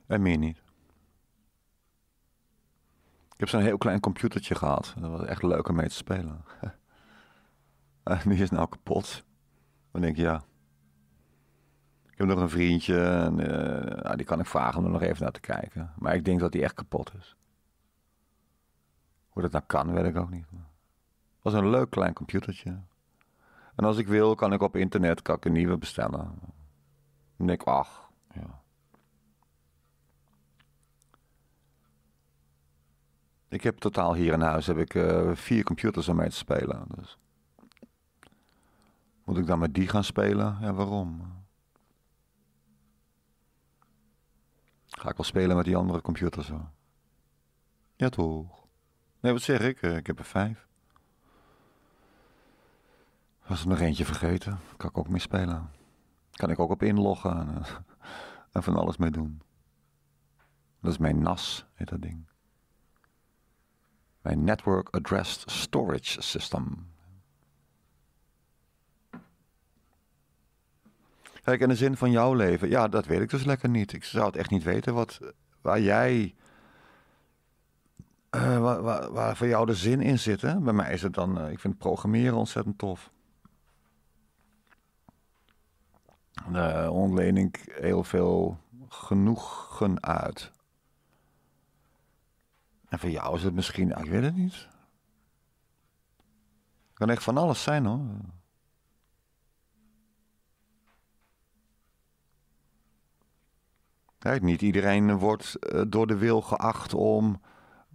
En meer niet. Ik heb zo'n heel klein computertje gehad. Dat was echt leuk om mee te spelen. en *laughs* die is nou kapot. Dan denk ik, ja, ik heb nog een vriendje en eh, nou, die kan ik vragen om er nog even naar te kijken. Maar ik denk dat hij echt kapot is. Hoe dat nou kan, weet ik ook niet. Het was een leuk klein computertje. En als ik wil, kan ik op internet kan ik een nieuwe bestellen. Nick ach, ja. Ik heb totaal hier in huis heb ik, eh, vier computers om mee te spelen. Dus. Moet ik dan met die gaan spelen? Ja, waarom? Ga ik wel spelen met die andere computer zo. Ja toch. Nee, wat zeg ik? Eh, ik heb er vijf. Was er nog eentje vergeten, kan ik ook mee spelen. Kan ik ook op inloggen en, eh, *laughs* en van alles mee doen. Dat is mijn NAS, heet dat ding. Mijn Network Addressed Storage System. Kijk, in de zin van jouw leven, ja, dat weet ik dus lekker niet. Ik zou het echt niet weten wat, waar jij, eh, waar, waar, voor jou de zin in zit. Hè? Bij mij is het dan, eh, ik vind programmeren ontzettend tof. Uh, ontleen ik heel veel genoegen uit. En voor jou is het misschien, ah, ik weet het niet. Het kan echt van alles zijn hoor. He, niet iedereen eh, wordt eh, door de wil geacht om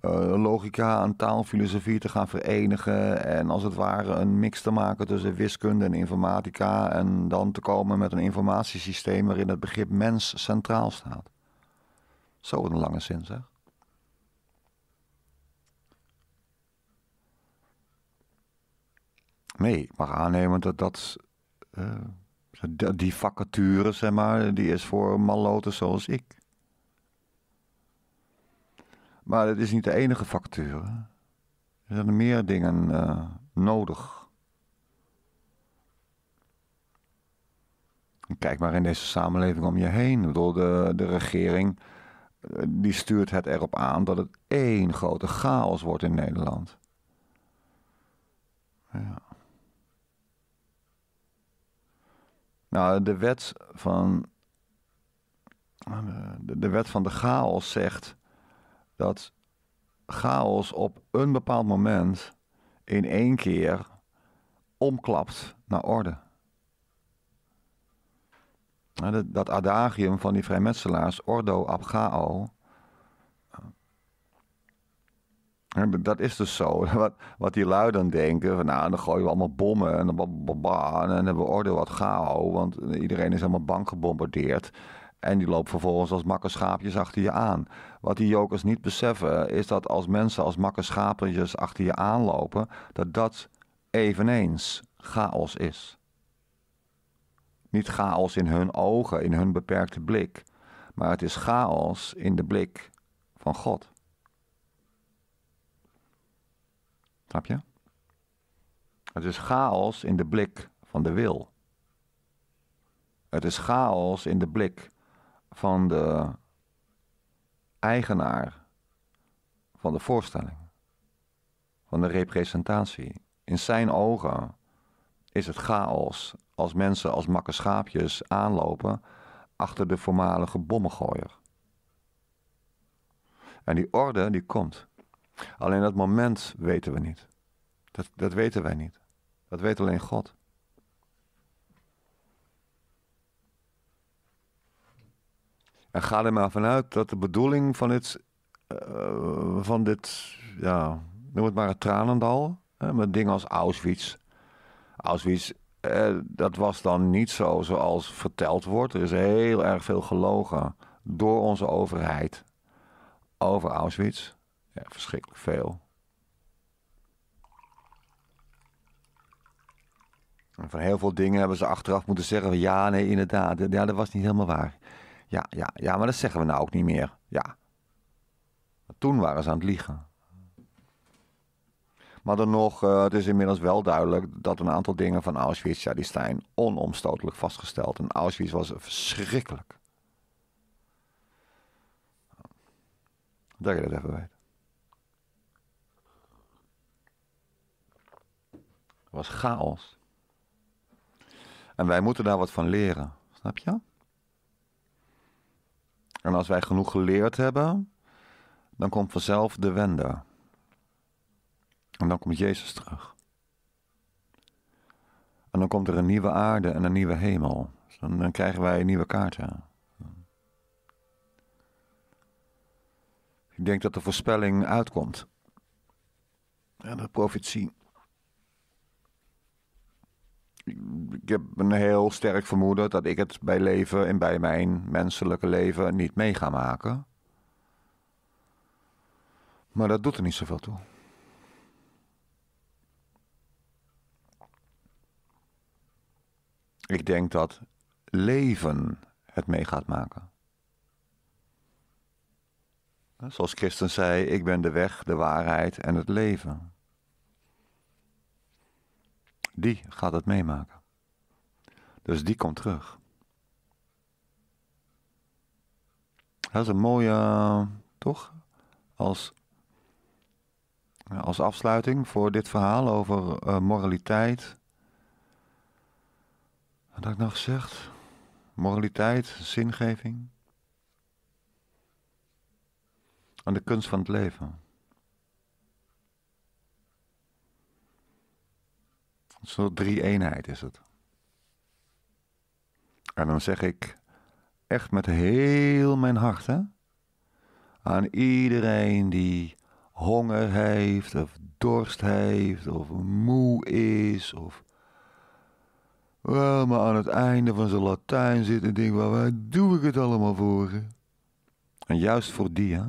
eh, logica en taalfilosofie te gaan verenigen. En als het ware een mix te maken tussen wiskunde en informatica. En dan te komen met een informatiesysteem waarin het begrip mens centraal staat. Zo een lange zin zeg. Nee, mag aannemen dat dat die vacature, zeg maar, die is voor malloten zoals ik. Maar het is niet de enige vacature. Er zijn meer dingen eh, nodig. Kijk maar in deze samenleving om je heen. Ik bedoel, de, de regering eh, die stuurt het erop aan dat het één grote chaos wordt in Nederland. Ja. Nou, de wet van. De, de wet van de chaos zegt dat chaos op een bepaald moment in één keer omklapt naar orde. Nou, dat, dat adagium van die vrijmetselaars, ordo ab chaos. Dat is dus zo. *laughs* Wat, wat die lui dan denken, van, nou, dan gooien we allemaal bommen en dan, hebben we oordeel wat chaos, want eh, iedereen is helemaal bang gebombardeerd. En die loopt vervolgens als makke schaapjes achter je aan. Wat die jokers niet beseffen, is dat als mensen als makke schaapjes achter je aanlopen, dat dat eveneens chaos is. Niet chaos in hun ogen, in hun beperkte blik, maar het is chaos in de blik van God. Snap je? Het is chaos in de blik van de wil. Het is chaos in de blik van de eigenaar van de voorstelling, van de representatie. In zijn ogen is het chaos als mensen als makke schaapjes aanlopen achter de voormalige bommengooier. En die orde die komt. Alleen dat moment weten we niet. Dat, dat weten wij niet. Dat weet alleen God. En ga er maar vanuit dat de bedoeling van dit, uh, van dit ja, noem het maar het tranendal, hè, met dingen als Auschwitz. Auschwitz, eh, dat was dan niet zo zoals verteld wordt. Er is heel erg veel gelogen door onze overheid over Auschwitz. Ja, verschrikkelijk veel. Van heel veel dingen hebben ze achteraf moeten zeggen: ja, nee, inderdaad. Ja, dat was niet helemaal waar. Ja, ja, ja, maar dat zeggen we nou ook niet meer. Ja. toen waren ze aan het liegen. Maar dan nog, eh, het is inmiddels wel duidelijk dat een aantal dingen van Auschwitz, ja, die zijn onomstotelijk vastgesteld. En Auschwitz was verschrikkelijk. Dat je dat even weet. was chaos. En wij moeten daar wat van leren, snap je? En als wij genoeg geleerd hebben, dan komt vanzelf de wende. En dan komt Jezus terug. En dan komt er een nieuwe aarde en een nieuwe hemel. Dus dan, krijgen wij een nieuwe kaarten. Ik denk dat de voorspelling uitkomt. En de profetie ik heb een heel sterk vermoeden dat ik het bij leven en bij mijn menselijke leven niet mee ga maken. Maar dat doet er niet zoveel toe. Ik denk dat leven het mee gaat maken. Zoals Christus zei, ik ben de weg, de waarheid en het leven die gaat het meemaken. Dus die komt terug. Dat is een mooie, toch? Als, als afsluiting voor dit verhaal over eh, moraliteit. Wat had ik nog gezegd? Moraliteit, zingeving. En de kunst van het leven. soort drie eenheid is het. En dan zeg ik echt met heel mijn hart hè, aan iedereen die honger heeft of dorst heeft of moe is of wel maar aan het einde van zijn Latijn zit en denkt waar doe ik het allemaal voor? En juist voor die hè.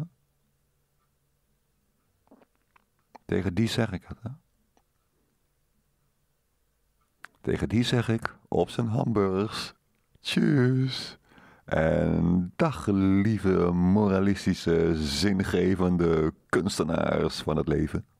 Tegen die zeg ik het hè. Tegen die zeg ik op zijn hamburgers. Tjus. En dag lieve moralistische zingevende kunstenaars van het leven.